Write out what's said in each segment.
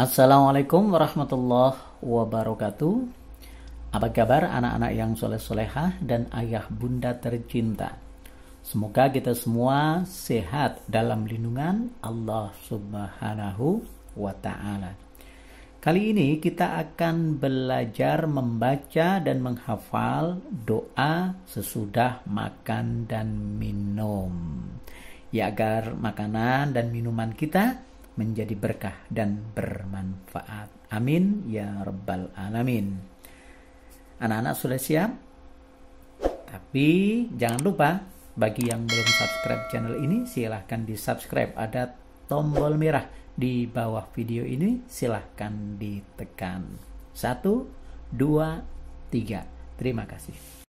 Assalamualaikum warahmatullahi wabarakatuh. Apa kabar anak-anak yang soleh-solehah dan ayah bunda tercinta? Semoga kita semua sehat dalam lindungan Allah Subhanahu wa taala. Kali ini kita akan belajar membaca dan menghafal doa sesudah makan dan minum. Ya agar makanan dan minuman kita menjadi berkah dan bermanfaat. Amin ya rabbal alamin. Anak-anak sudah siap? Tapi jangan lupa bagi yang belum subscribe channel ini silahkan di subscribe ada tombol merah di bawah video ini silahkan ditekan. Satu, dua, tiga. Terima kasih.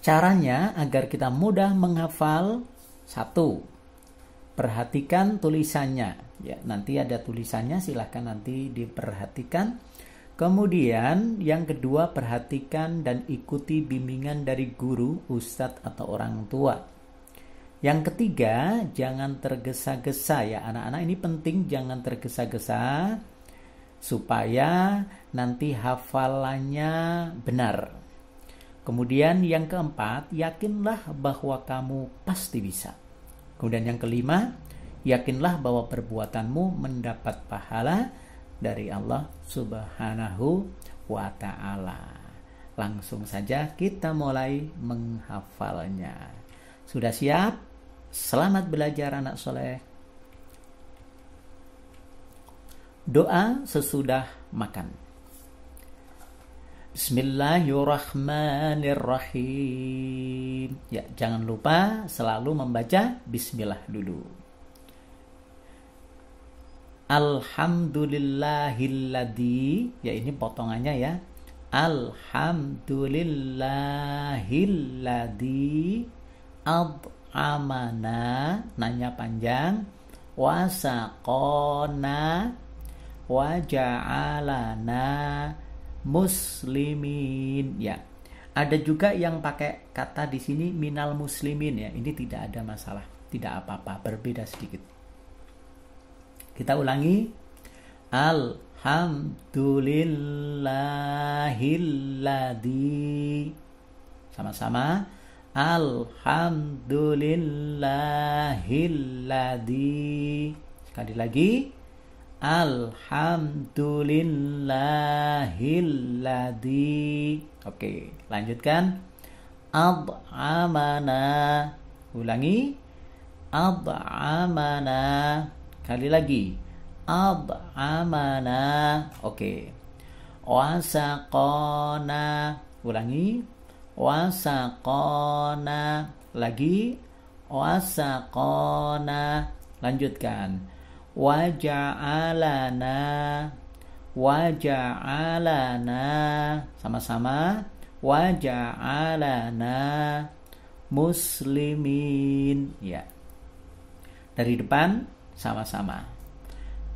Caranya agar kita mudah menghafal satu, perhatikan tulisannya. Ya, nanti ada tulisannya, silahkan nanti diperhatikan. Kemudian yang kedua perhatikan dan ikuti bimbingan dari guru, ustadz atau orang tua. Yang ketiga, jangan tergesa-gesa ya anak-anak ini penting jangan tergesa-gesa supaya nanti hafalannya benar Kemudian yang keempat, yakinlah bahwa kamu pasti bisa. Kemudian yang kelima, yakinlah bahwa perbuatanmu mendapat pahala dari Allah Subhanahu wa taala. Langsung saja kita mulai menghafalnya. Sudah siap? Selamat belajar anak soleh. Doa sesudah makan. Bismillahirrahmanirrahim. Ya, jangan lupa selalu membaca bismillah dulu. Alhamdulillahilladzi, ya ini potongannya ya. Alhamdulillahilladzi ad'amana, nanya panjang, wasaqona waja'alana muslimin ya. Ada juga yang pakai kata di sini minal muslimin ya. Ini tidak ada masalah, tidak apa-apa, berbeda sedikit. Kita ulangi Alhamdulillahilladzi sama-sama Alhamdulillahilladzi sekali lagi Alhamdulillahilladzi Oke, lanjutkan Ad'amana Ulangi Ad'amana Kali lagi Ad'amana Oke Wasakona Ulangi Wasakona Lagi Wasakona Lanjutkan waja'alana waja'alana sama-sama waja'alana muslimin ya dari depan sama-sama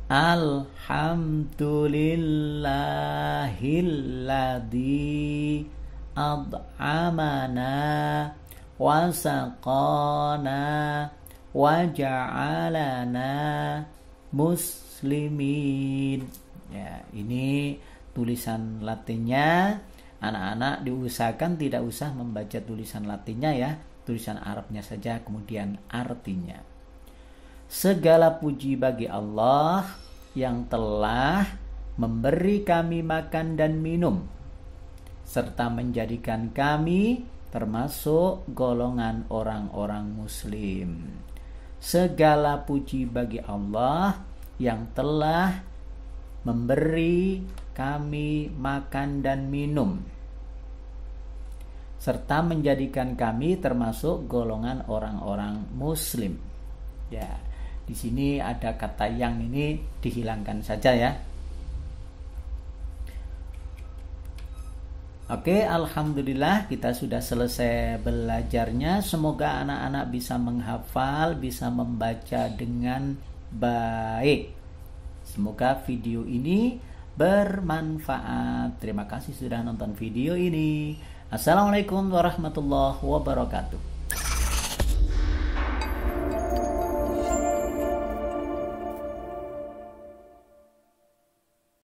alhamdulillahilladzi ad'amana wasaqana waja'alana muslimin ya ini tulisan latinnya anak-anak diusahakan tidak usah membaca tulisan latinnya ya tulisan Arabnya saja kemudian artinya segala puji bagi Allah yang telah memberi kami makan dan minum serta menjadikan kami termasuk golongan orang-orang muslim Segala puji bagi Allah yang telah memberi kami makan dan minum serta menjadikan kami termasuk golongan orang-orang muslim. Ya, di sini ada kata yang ini dihilangkan saja ya. Oke, alhamdulillah kita sudah selesai belajarnya. Semoga anak-anak bisa menghafal, bisa membaca dengan baik. Semoga video ini bermanfaat. Terima kasih sudah nonton video ini. Assalamualaikum warahmatullahi wabarakatuh.